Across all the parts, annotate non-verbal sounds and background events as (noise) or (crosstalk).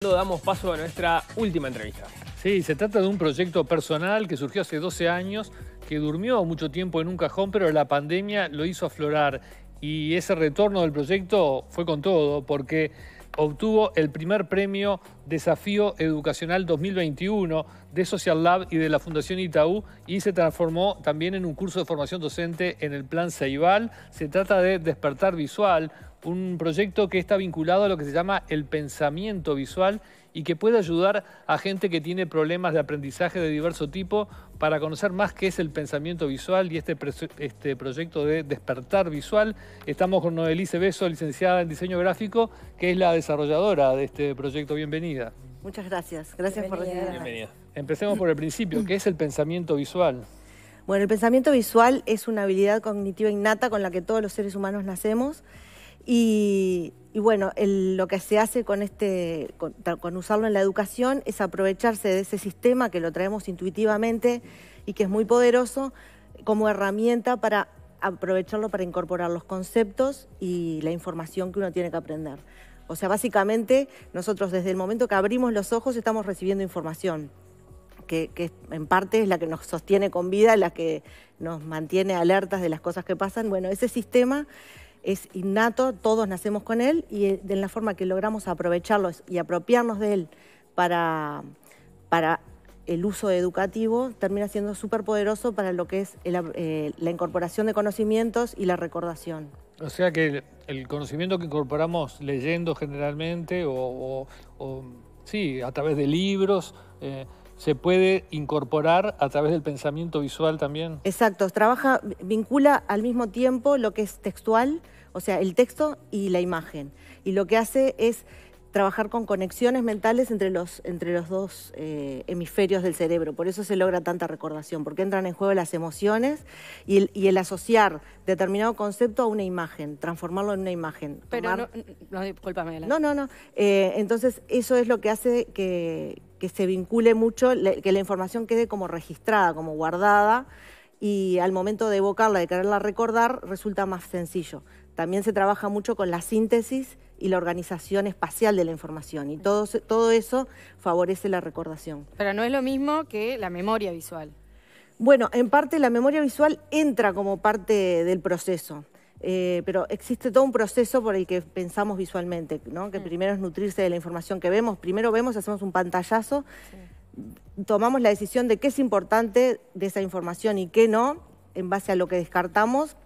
Damos paso a nuestra última entrevista. Sí, se trata de un proyecto personal que surgió hace 12 años, que durmió mucho tiempo en un cajón, pero la pandemia lo hizo aflorar. Y ese retorno del proyecto fue con todo, porque obtuvo el primer premio Desafío Educacional 2021 de Social Lab y de la Fundación Itaú y se transformó también en un curso de formación docente en el Plan Ceibal. Se trata de Despertar Visual, un proyecto que está vinculado a lo que se llama el pensamiento visual y que puede ayudar a gente que tiene problemas de aprendizaje de diverso tipo para conocer más qué es el pensamiento visual y este, este proyecto de despertar visual. Estamos con Noelice Beso, licenciada en diseño gráfico, que es la desarrolladora de este proyecto. Bienvenida. Muchas gracias. Gracias por recibirnos. Bienvenida. Empecemos por el principio. ¿Qué es el pensamiento visual? Bueno, el pensamiento visual es una habilidad cognitiva innata con la que todos los seres humanos nacemos y, bueno, lo que se hace con, este, con, usarlo en la educación es aprovecharse de ese sistema que lo traemos intuitivamente y que es muy poderoso como herramienta para aprovecharlo para incorporar los conceptos y la información que uno tiene que aprender. O sea, básicamente nosotros desde el momento que abrimos los ojos estamos recibiendo información, que, que en parte es la que nos sostiene con vida, la que nos mantiene alertas de las cosas que pasan. Bueno, ese sistema es innato, todos nacemos con él y eh, de la forma que logramos aprovecharlo y apropiarnos de él para, para el uso educativo termina siendo súper poderoso para lo que es eh, la incorporación de conocimientos y la recordación. O sea que el, conocimiento que incorporamos leyendo generalmente o, sí, a través de libros, eh, se puede incorporar a través del pensamiento visual también. Exacto, trabaja, vincula al mismo tiempo lo que es textual, o sea, el texto y la imagen. Y lo que hace es trabajar con conexiones mentales entre los, entre los dos eh, hemisferios del cerebro. Por eso se logra tanta recordación, porque entran en juego las emociones y el, asociar determinado concepto a una imagen, transformarlo en una imagen. Pero no, no, No, no, no. Eh, entonces, eso es lo que hace que, que se vincule mucho, que la información quede como registrada, como guardada, y al momento de evocarla, de quererla recordar, resulta más sencillo. También se trabaja mucho con la síntesis y la organización espacial de la información, y todo, todo eso favorece la recordación. Pero no es lo mismo que la memoria visual. Bueno, en parte la memoria visual entra como parte del proceso. Eh, pero existe todo un proceso por el que pensamos visualmente, que mm. primero es nutrirse de la información que vemos, primero vemos, hacemos un pantallazo, tomamos la decisión de qué es importante de esa información y qué no, en base a lo que descartamos,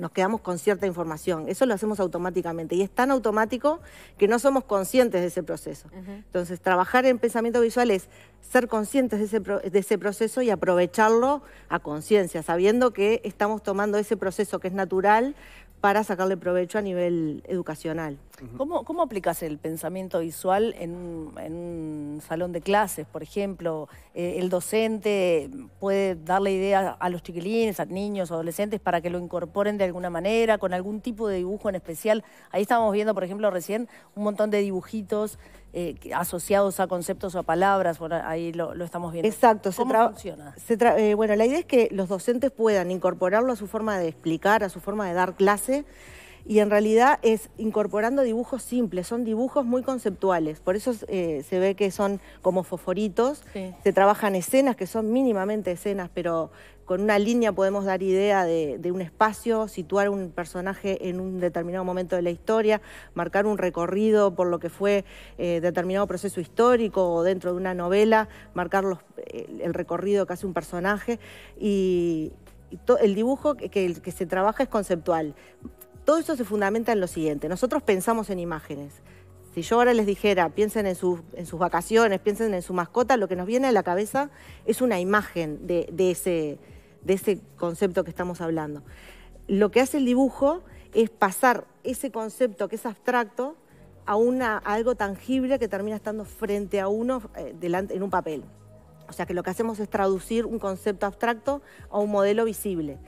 nos quedamos con cierta información. Eso lo hacemos automáticamente y es tan automático que no somos conscientes de ese proceso. Entonces, trabajar en pensamiento visual es ser conscientes de ese, de ese proceso y aprovecharlo a conciencia, sabiendo que estamos tomando ese proceso que es natural para sacarle provecho a nivel educacional. ¿Cómo, cómo aplicas el pensamiento visual en un, salón de clases, por ejemplo? Eh, ¿El docente puede darle ideas a los chiquilines, a niños, adolescentes, para que lo incorporen de alguna manera, con algún tipo de dibujo en especial? Ahí estábamos viendo, por ejemplo, recién un montón de dibujitos eh, asociados a conceptos o a palabras, ahí lo, estamos viendo. Exacto. ¿Cómo se funciona? Eh, bueno, la idea es que los docentes puedan incorporarlo a su forma de explicar, a su forma de dar clase, y en realidad es incorporando dibujos simples, son dibujos muy conceptuales, por eso eh, se ve que son como fosforitos, se trabajan escenas que son mínimamente escenas, pero con una línea podemos dar idea de, un espacio, situar un personaje en un determinado momento de la historia, marcar un recorrido por lo que fue eh, determinado proceso histórico o dentro de una novela, marcar eh, el recorrido que hace un personaje y, el dibujo que, se trabaja es conceptual. Todo eso se fundamenta en lo siguiente, nosotros pensamos en imágenes. Si yo ahora les dijera, piensen en sus, vacaciones, piensen en su mascota, lo que nos viene a la cabeza es una imagen de ese, de ese concepto que estamos hablando. Lo que hace el dibujo es pasar ese concepto que es abstracto a, una, algo tangible que termina estando frente a uno eh, delante, en un papel. O sea que lo que hacemos es traducir un concepto abstracto a un modelo visible.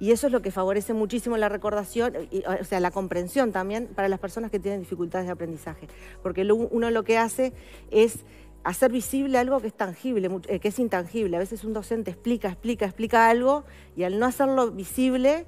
Y eso es lo que favorece muchísimo la recordación, o sea, la comprensión también para las personas que tienen dificultades de aprendizaje. Porque uno lo que hace es hacer visible algo que es tangible, eh, que es intangible. A veces un docente explica, explica, explica algo y al no hacerlo visible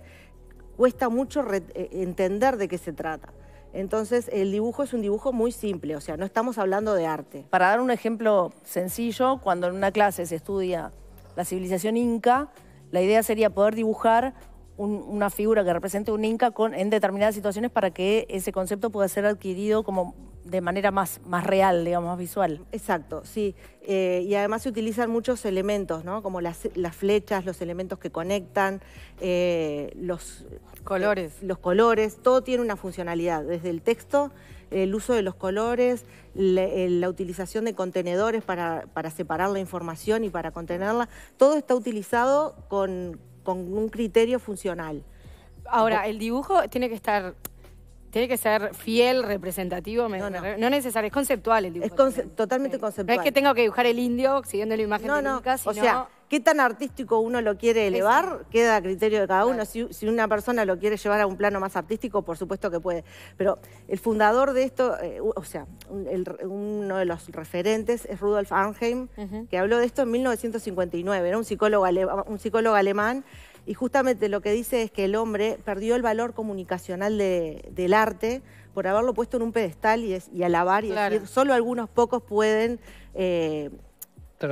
cuesta mucho eh, entender de qué se trata. Entonces, el dibujo es un dibujo muy simple, o sea, no estamos hablando de arte. Para dar un ejemplo sencillo, cuando en una clase se estudia la civilización inca, la idea sería poder dibujar una figura que represente un inca con, en determinadas situaciones para que ese concepto pueda ser adquirido como de manera más, más real, digamos, visual. Exacto, sí. Eh, y además se utilizan muchos elementos, ¿no? Como las, flechas, los elementos que conectan, eh, los colores. Eh, los colores, todo tiene una funcionalidad, desde el texto, el uso de los colores, la, utilización de contenedores para, separar la información y para contenerla, todo está utilizado con, con un criterio funcional. Ahora, el dibujo tiene que estar tiene que ser fiel, representativo, no, necesario, es conceptual el dibujo. Es totalmente conceptual. No es que tengo que dibujar el indio siguiendo la imagen no, no, No, O sea, qué tan artístico uno lo quiere elevar queda a criterio de cada uno. Si, una persona lo quiere llevar a un plano más artístico, por supuesto que puede. Pero el fundador de esto, eh, o sea, uno de los referentes es Rudolf Arnheim, que habló de esto en 1959. Era un psicólogo, un psicólogo alemán y justamente lo que dice es que el hombre perdió el valor comunicacional del arte por haberlo puesto en un pedestal y, alabar y decir, solo algunos pocos pueden eh,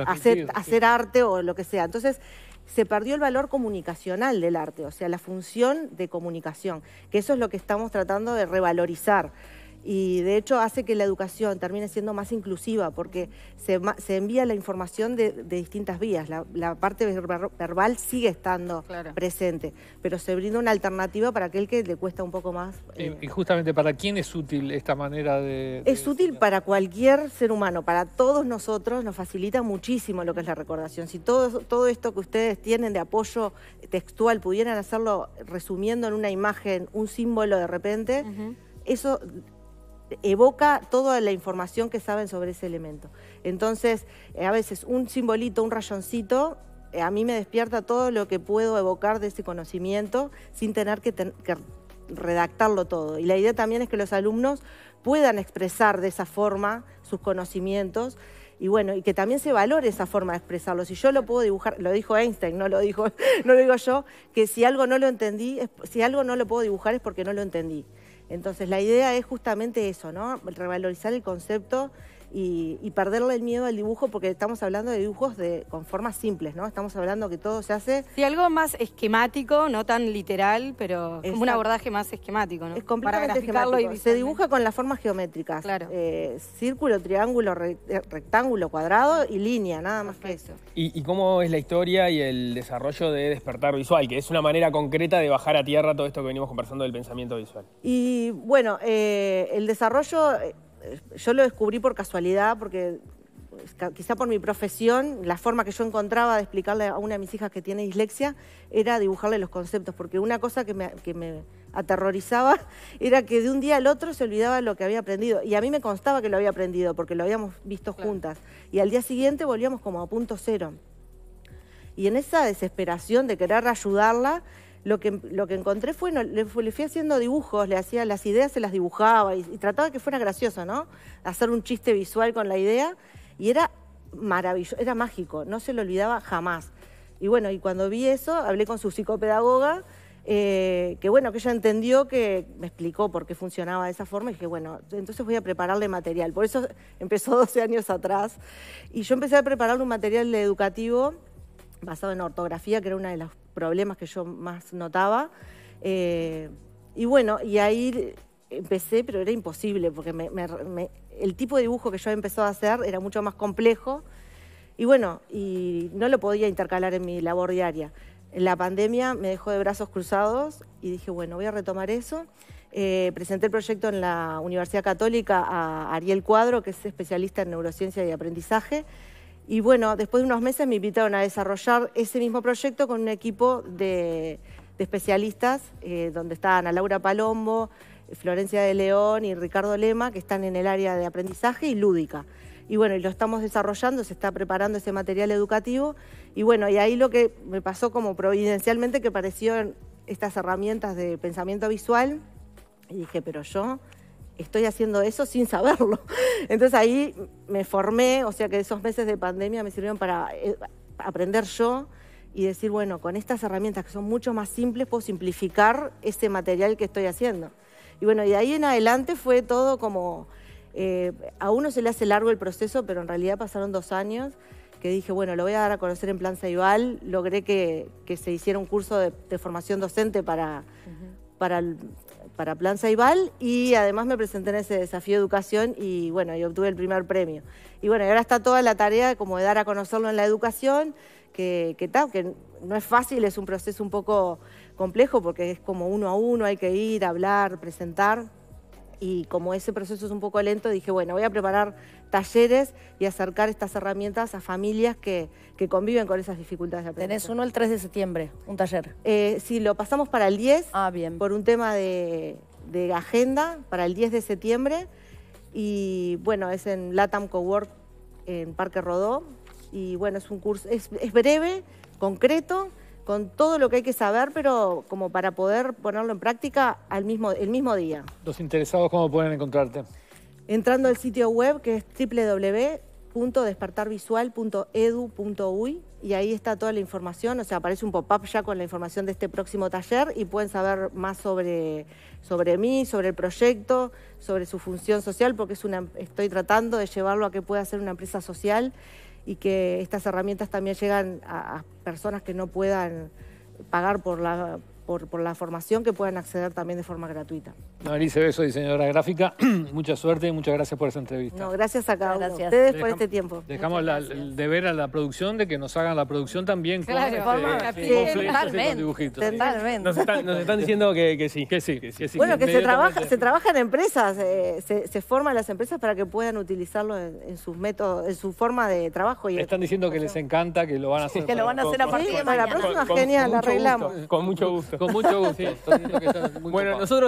hacer, arte o lo que sea. Entonces, se perdió el valor comunicacional del arte, o sea, la función de comunicación, que eso es lo que estamos tratando de revalorizar y de hecho hace que la educación termine siendo más inclusiva porque se, se envía la información de, distintas vías. La, parte verbal sigue estando presente, pero se brinda una alternativa para aquel que le cuesta un poco más. Y, eh, justamente, ¿para quién es útil esta manera de...? es útil para cualquier ser humano, para todos nosotros nos facilita muchísimo lo que es la recordación. Si todo, todo esto que ustedes tienen de apoyo textual pudieran hacerlo resumiendo en una imagen, un símbolo de repente, eso evoca toda la información que saben sobre ese elemento. Entonces, eh, a veces un simbolito, un rayoncito, eh, a mí me despierta todo lo que puedo evocar de ese conocimiento sin tener que, redactarlo todo. Y la idea también es que los alumnos puedan expresar de esa forma sus conocimientos y bueno, y que también se valore esa forma de expresarlo. Si yo lo puedo dibujar, lo dijo Einstein, no lo (laughs) no lo digo yo, que si algo no lo entendí, si algo no lo puedo dibujar es porque no lo entendí. Entonces la idea es justamente eso, ¿no? Revalorizar el concepto y, perderle el miedo al dibujo, porque estamos hablando de dibujos de, con formas simples, ¿no? Estamos hablando que todo se hace... Sí, algo más esquemático, no tan literal, pero un abordaje más esquemático, ¿no? Es completamente esquemático. se dibuja con las formas geométricas. Claro. Eh, círculo, triángulo, eh, rectángulo, cuadrado y línea, nada más que eso. ¿Y, cómo es la historia y el desarrollo de Despertar Visual, que es una manera concreta de bajar a tierra todo esto que venimos conversando del pensamiento visual? Y bueno, eh, el desarrollo yo lo descubrí por casualidad, porque pues, quizá por mi profesión, la forma que yo encontraba de explicarle a una de mis hijas que tiene dislexia era dibujarle los conceptos, porque una cosa que me, aterrorizaba (laughs) era que de un día al otro se olvidaba lo que había aprendido. Y a mí me constaba que lo había aprendido, porque lo habíamos visto juntas. Y al día siguiente volvíamos como a punto cero. Y en esa desesperación de querer ayudarla, lo que, lo que encontré fue, no, le, fui haciendo dibujos, le hacía las ideas, se las dibujaba y, trataba que fuera gracioso, ¿no? Hacer un chiste visual con la idea y era maravilloso, era mágico, no se lo olvidaba jamás. Y bueno, y cuando vi eso, hablé con su psicopedagoga, eh, que bueno, que ella entendió que me explicó por qué funcionaba de esa forma y dije, bueno, entonces voy a prepararle material. Por eso empezó 12 (laughs) años atrás y yo empecé a preparar un material educativo basado en ortografía, que era una de las problemas que yo más notaba. Eh, y bueno, y ahí empecé, pero era imposible, porque el tipo de dibujo que yo empezó a hacer era mucho más complejo. Y bueno, y no lo podía intercalar en mi labor diaria. La pandemia me dejó de brazos cruzados y dije, bueno, voy a retomar eso. Eh, presenté el proyecto en la Universidad Católica a Ariel Cuadro, que es especialista en neurociencia y aprendizaje. Y bueno, después de unos meses me invitaron a desarrollar ese mismo proyecto con un equipo de, especialistas, eh, donde estaban a Laura Palombo, Florencia de León y Ricardo Lema, que están en el área de aprendizaje y lúdica. Y bueno, y lo estamos desarrollando, se está preparando ese material educativo. Y bueno, y ahí lo que me pasó como providencialmente que aparecieron estas herramientas de pensamiento visual. Y dije, pero yo estoy haciendo eso sin saberlo. (laughs) Entonces ahí me formé, o sea que esos meses de pandemia me sirvieron para eh, aprender yo y decir, bueno, con estas herramientas que son mucho más simples puedo simplificar ese material que estoy haciendo. Y bueno, y de ahí en adelante fue todo como, eh, a uno se le hace largo el proceso, pero en realidad pasaron dos años que dije, bueno, lo voy a dar a conocer en Plan Ceibal, logré que, se hiciera un curso de, formación docente para, el... para para Plan Saibal y además me presenté en ese desafío de educación y bueno, yo obtuve el primer premio. Y bueno, ahora está toda la tarea como de dar a conocerlo en la educación, que, que, tal, que no es fácil, es un proceso un poco complejo porque es como uno a uno, hay que ir, hablar, presentar, y como ese proceso es un poco lento, dije, bueno, voy a preparar talleres y acercar estas herramientas a familias que, conviven con esas dificultades de aprendizaje. Tenés uno el 3 de septiembre, un taller. Eh, sí, lo pasamos para el 10, ah, por un tema de, agenda, para el 10 de septiembre. Y bueno, es en Latam Cowork, en Parque Rodó. Y bueno, es un curso, es breve, concreto, con todo lo que hay que saber, pero como para poder ponerlo en práctica al mismo, el mismo día. Los interesados, ¿cómo pueden encontrarte? Entrando al sitio web que es www.despertarvisual.edu.uy y ahí está toda la información, o sea, aparece un pop-up ya con la información de este próximo taller y pueden saber más sobre, sobre mí, sobre el proyecto, sobre su función social, porque es una, estoy tratando de llevarlo a que pueda ser una empresa social y que estas herramientas también llegan a, personas que no puedan pagar por la por, la formación que puedan acceder también de forma gratuita. Marisa Beso, diseñadora gráfica, (clears throat) mucha suerte y muchas gracias por esa entrevista. No, gracias a cada uno ustedes por este tiempo. Dejamos el deber a la producción de que nos hagan la producción también claro, este con, este, totalmente, dibujitos. Totalmente. Nos, están, diciendo que, que, sí. Que sí. Que sí bueno, que, se, trabaja, se trabaja en empresas, eh, se, forman las empresas para que puedan utilizarlo en, sus métodos, en su forma de trabajo. Y están diciendo que les encanta, que lo van a hacer. Que lo van a hacer a partir de la próxima, genial, arreglamos. con mucho gusto con mucho gusto. Sí. Entonces, que muy bueno, copado. nosotros